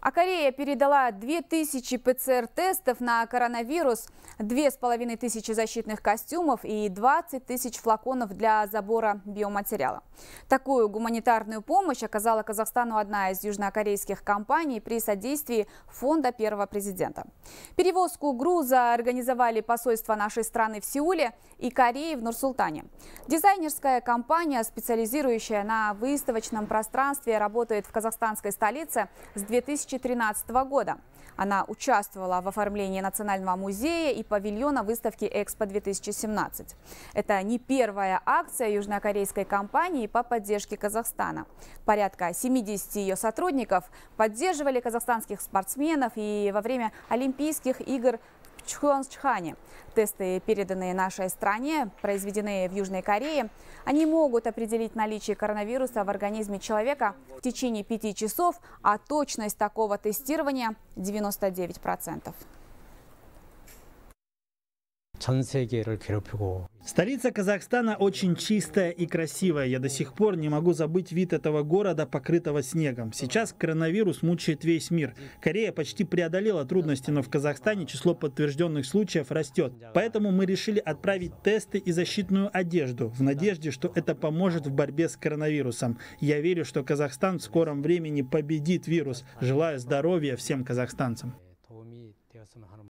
А Корея передала 2000 ПЦР-тестов на коронавирус, 2500 защитных костюмов и 20 тысяч флаконов для забора биоматериала. Такую гуманитарную помощь оказала Казахстану одна из южнокорейских компаний при содействии фонда первого президента. Перевозку груза организовали посольства нашей страны в Сеуле и Кореи в Нур-Султане. Дизайнерская компания, специализирующая на выставочном пространстве, работает в казахстанской столице с 2000 2013 года. Она участвовала в оформлении Национального музея и павильона выставки «Экспо-2017». Это не первая акция южнокорейской компании по поддержке Казахстана. Порядка 70 ее сотрудников поддерживали казахстанских спортсменов и во время Олимпийских игр Чхуанчхане. Тесты, переданные нашей стране, произведенные в Южной Корее. Они могут определить наличие коронавируса в организме человека в течение пяти часов, а точность такого тестирования 99%. Столица Казахстана очень чистая и красивая. Я до сих пор не могу забыть вид этого города, покрытого снегом. Сейчас коронавирус мучает весь мир. Корея почти преодолела трудности, но в Казахстане число подтвержденных случаев растет. Поэтому мы решили отправить тесты и защитную одежду, в надежде, что это поможет в борьбе с коронавирусом. Я верю, что Казахстан в скором времени победит вирус. Желаю здоровья всем казахстанцам.